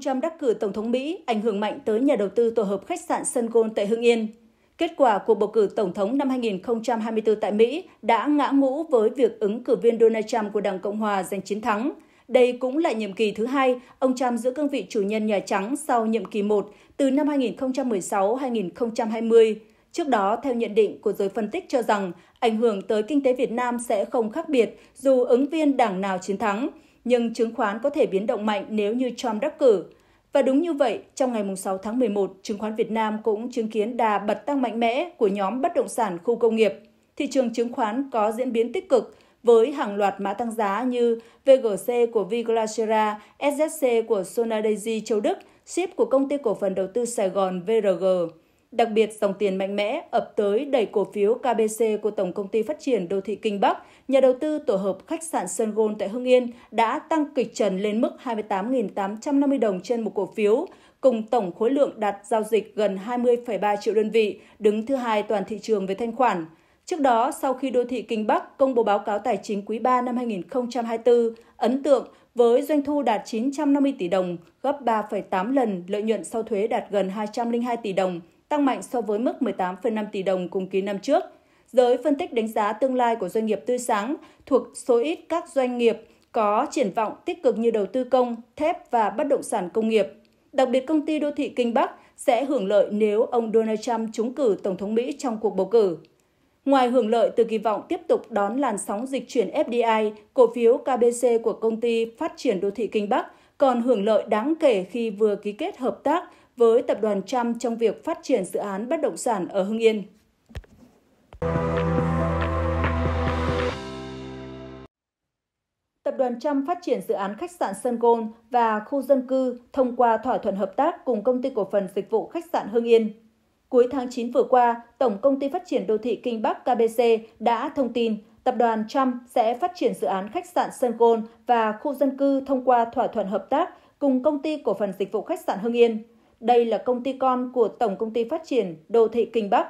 ông Trump đắc cử Tổng thống Mỹ ảnh hưởng mạnh tới nhà đầu tư tổ hợp khách sạn sân Gold tại Hưng Yên. Kết quả cuộc bầu cử Tổng thống năm 2024 tại Mỹ đã ngã ngũ với việc ứng cử viên Donald Trump của Đảng Cộng Hòa giành chiến thắng. Đây cũng là nhiệm kỳ thứ hai ông Trump giữ cương vị chủ nhân Nhà Trắng sau nhiệm kỳ 1 từ năm 2016-2020. Trước đó, theo nhận định của giới phân tích cho rằng, ảnh hưởng tới kinh tế Việt Nam sẽ không khác biệt dù ứng viên đảng nào chiến thắng – nhưng chứng khoán có thể biến động mạnh nếu như Trump đắc cử. Và đúng như vậy, trong ngày 6 tháng 11, chứng khoán Việt Nam cũng chứng kiến đà bật tăng mạnh mẽ của nhóm bất động sản khu công nghiệp. Thị trường chứng khoán có diễn biến tích cực với hàng loạt mã tăng giá như VGC của Viglacera, SZC của Sonadeji châu Đức, SHIP của công ty cổ phần đầu tư Sài Gòn VRG. Đặc biệt, dòng tiền mạnh mẽ ập tới đẩy cổ phiếu KBC của Tổng Công ty Phát triển Đô thị Kinh Bắc, nhà đầu tư tổ hợp khách sạn sơn gôn tại Hưng Yên đã tăng kịch trần lên mức 28.850 đồng trên một cổ phiếu, cùng tổng khối lượng đạt giao dịch gần 20,3 triệu đơn vị, đứng thứ hai toàn thị trường về thanh khoản. Trước đó, sau khi đô thị Kinh Bắc công bố báo cáo tài chính quý 3 năm 2024, ấn tượng với doanh thu đạt 950 tỷ đồng, gấp 3,8 lần, lợi nhuận sau thuế đạt gần 202 tỷ đồng, tăng mạnh so với mức 18,5 tỷ đồng cùng kỳ năm trước. Giới phân tích đánh giá tương lai của doanh nghiệp tươi sáng thuộc số ít các doanh nghiệp có triển vọng tích cực như đầu tư công, thép và bất động sản công nghiệp. Đặc biệt công ty đô thị Kinh Bắc sẽ hưởng lợi nếu ông Donald Trump trúng cử Tổng thống Mỹ trong cuộc bầu cử. Ngoài hưởng lợi từ kỳ vọng tiếp tục đón làn sóng dịch chuyển FDI, cổ phiếu KBC của công ty phát triển đô thị Kinh Bắc còn hưởng lợi đáng kể khi vừa ký kết hợp tác với tập đoàn Trump trong việc phát triển dự án bất động sản ở Hưng Yên. Tập đoàn Trump phát triển dự án khách sạn Sun Gold và khu dân cư thông qua thỏa thuận hợp tác cùng công ty cổ phần dịch vụ khách sạn Hưng Yên. Cuối tháng 9 vừa qua, Tổng công ty phát triển đô thị Kinh Bắc KBC đã thông tin tập đoàn Trump sẽ phát triển dự án khách sạn Sun Gold và khu dân cư thông qua thỏa thuận hợp tác cùng công ty cổ phần dịch vụ khách sạn Hưng Yên. Đây là công ty con của Tổng công ty phát triển đô thị Kinh Bắc.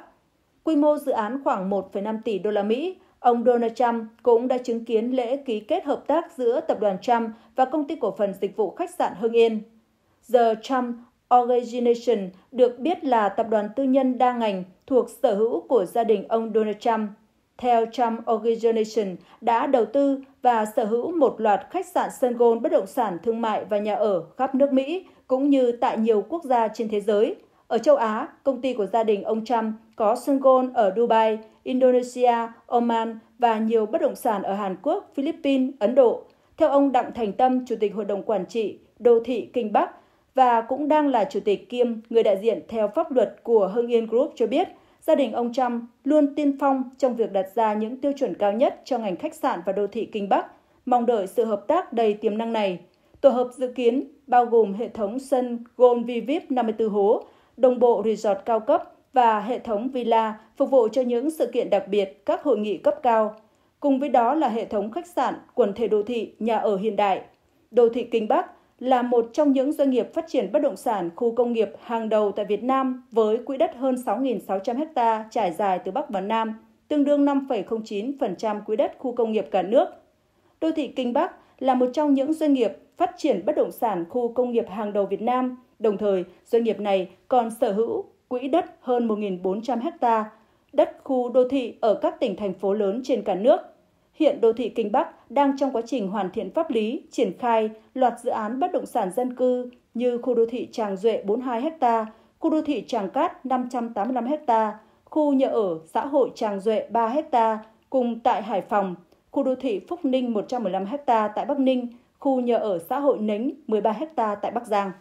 Quy mô dự án khoảng 1,5 tỷ đô la Mỹ. Ông Donald Trump cũng đã chứng kiến lễ ký kết hợp tác giữa tập đoàn Trump và công ty cổ phần dịch vụ khách sạn Hưng Yên. The Trump Organization được biết là tập đoàn tư nhân đa ngành thuộc sở hữu của gia đình ông Donald Trump. Theo Trump Organization đã đầu tư và sở hữu một loạt khách sạn sân gôn bất động sản thương mại và nhà ở khắp nước Mỹ cũng như tại nhiều quốc gia trên thế giới. Ở châu Á, công ty của gia đình ông Trump có sân Sungon ở Dubai, Indonesia, Oman và nhiều bất động sản ở Hàn Quốc, Philippines, Ấn Độ. Theo ông Đặng Thành Tâm, Chủ tịch Hội đồng Quản trị Đô thị Kinh Bắc và cũng đang là Chủ tịch kiêm người đại diện theo pháp luật của Hưng Yên Group cho biết, gia đình ông Trump luôn tiên phong trong việc đặt ra những tiêu chuẩn cao nhất cho ngành khách sạn và đô thị Kinh Bắc, mong đợi sự hợp tác đầy tiềm năng này. Tổ hợp dự kiến bao gồm hệ thống sân gôn VVIP 54 hố, đồng bộ resort cao cấp và hệ thống villa phục vụ cho những sự kiện đặc biệt, các hội nghị cấp cao. Cùng với đó là hệ thống khách sạn, quần thể đô thị, nhà ở hiện đại. Đô thị Kinh Bắc là một trong những doanh nghiệp phát triển bất động sản khu công nghiệp hàng đầu tại Việt Nam với quỹ đất hơn 6.600 ha trải dài từ Bắc và Nam, tương đương 5,09% quỹ đất khu công nghiệp cả nước. Đô thị Kinh Bắc là một trong những doanh nghiệp phát triển bất động sản khu công nghiệp hàng đầu Việt Nam. Đồng thời, doanh nghiệp này còn sở hữu quỹ đất hơn 1.400 ha, đất khu đô thị ở các tỉnh thành phố lớn trên cả nước. Hiện đô thị Kinh Bắc đang trong quá trình hoàn thiện pháp lý, triển khai loạt dự án bất động sản dân cư như khu đô thị Tràng Duệ 42 ha, khu đô thị Tràng Cát 585 ha, khu nhà ở xã hội Tràng Duệ 3 ha cùng tại Hải Phòng – khu đô thị Phúc Ninh 115 ha tại Bắc Ninh, khu nhà ở xã hội Nính 13 ha tại Bắc Giang.